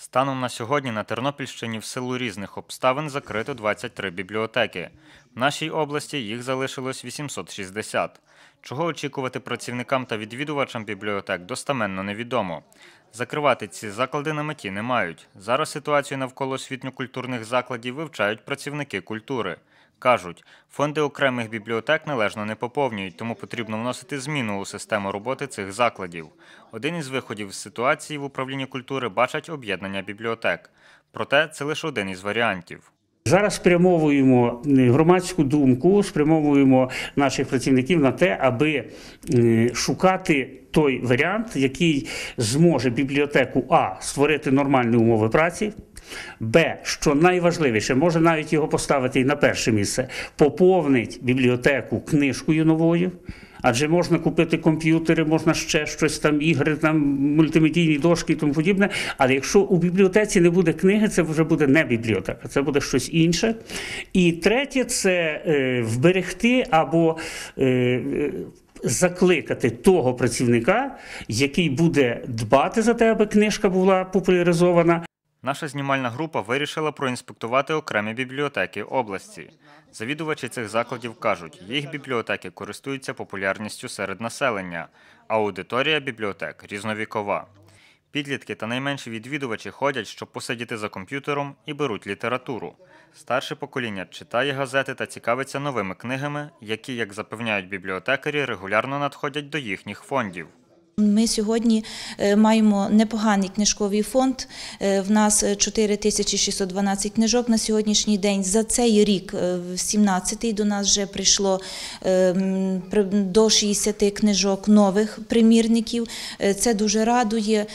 Станом на сьогодні на Тернопільщині в силу різних обставин закрито 23 бібліотеки. В нашій області їх залишилось 860. Чого очікувати працівникам та відвідувачам бібліотек достаменно невідомо. Закривати ці заклади на меті не мають. Зараз ситуацію навколо освітньо-культурних закладів вивчають працівники культури. Кажуть, фонди окремих бібліотек належно не поповнюють, тому потрібно вносити зміну у систему роботи цих закладів. Один із виходів з ситуації в управлінні культури бачать об'єднання бібліотек. Проте це лише один із варіантів. Зараз спрямовуємо е, громадську думку, спрямовуємо наших працівників на те, аби е, шукати той варіант, який зможе бібліотеку А створити нормальні умови праці, Б, що найважливіше, може навіть його поставити і на перше місце, поповнить бібліотеку книжкою новою. Адже можна купити комп'ютери, можна ще щось там, ігри, там мультимедійні дошки і тому подібне. Але якщо у бібліотеці не буде книги, це вже буде не бібліотека, це буде щось інше. І третє це е, вберегти або е, е закликати того працівника, який буде дбати за те, аби Книжка була популяризована. Наша знімальна група вирішила проінспектувати окремі бібліотеки області. Завідувачі цих закладів кажуть, їх бібліотеки користуються популярністю серед населення. а Аудиторія бібліотек різновікова. Підлітки та найменші відвідувачі ходять, щоб посидіти за комп'ютером і беруть літературу. Старше покоління читає газети та цікавиться новими книгами, які, як запевняють бібліотекарі, регулярно надходять до їхніх фондів. Ми сьогодні е, маємо непоганий книжковий фонд. Е, в нас 4612 книжок на сьогоднішній день. За цей рік, 17-й, е, до нас вже прийшло до 60 книжок нових примірників. Це дуже радує,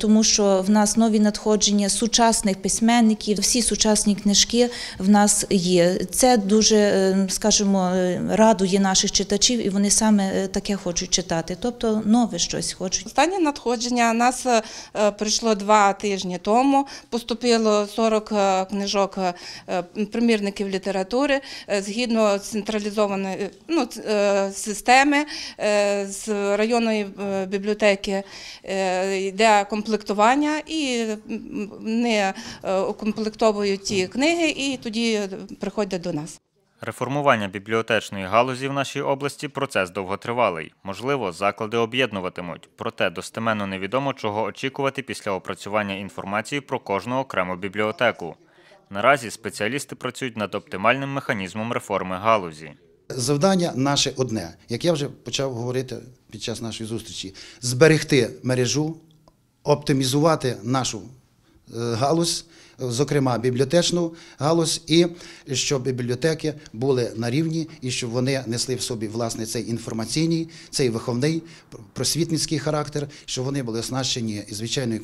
тому що в нас нові надходження сучасних письменників. Всі сучасні книжки в нас є. Це дуже, скажімо, радує наших читачів, і вони саме таке хочуть читати, тобто нове щось кудись хочуть. Останнє надходження нас е, е, прийшло два тижні тому. Поступило 40 е, книжок примірників літератури згідно централізованої ну, системи з районної бібліотеки йде комплектування і не укомплектовують ті книги, і тоді приходять до нас. Реформування бібліотечної галузі в нашій області процес довготривалий. Можливо, заклади об'єднуватимуть, проте достеменно невідомо, чого очікувати після опрацювання інформації про кожну окрему бібліотеку. Наразі спеціалісти працюють над оптимальним механізмом реформи галузі. Завдання наше одне, як я вже почав говорити під час нашої зустрічі: зберегти мережу, оптимізувати нашу е, галузь зокрема бібліотечну галузь, і щоб бібліотеки були на рівні і щоб вони несли в собі власне цей інформаційний, цей виховний просвітницький характер, щоб вони були оснащені звичайними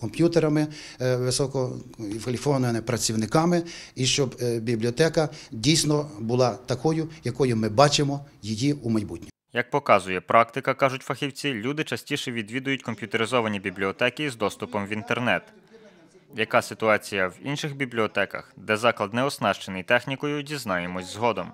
комп'ютерами, е, висококваліфованими працівниками, і щоб е, бібліотека дійсно була такою, якою ми бачимо її у майбутньому. Як показує практика, кажуть фахівці, люди частіше відвідують комп'ютеризовані бібліотеки з доступом в інтернет. Яка ситуація в інших бібліотеках, де заклад не оснащений технікою, дізнаємось згодом.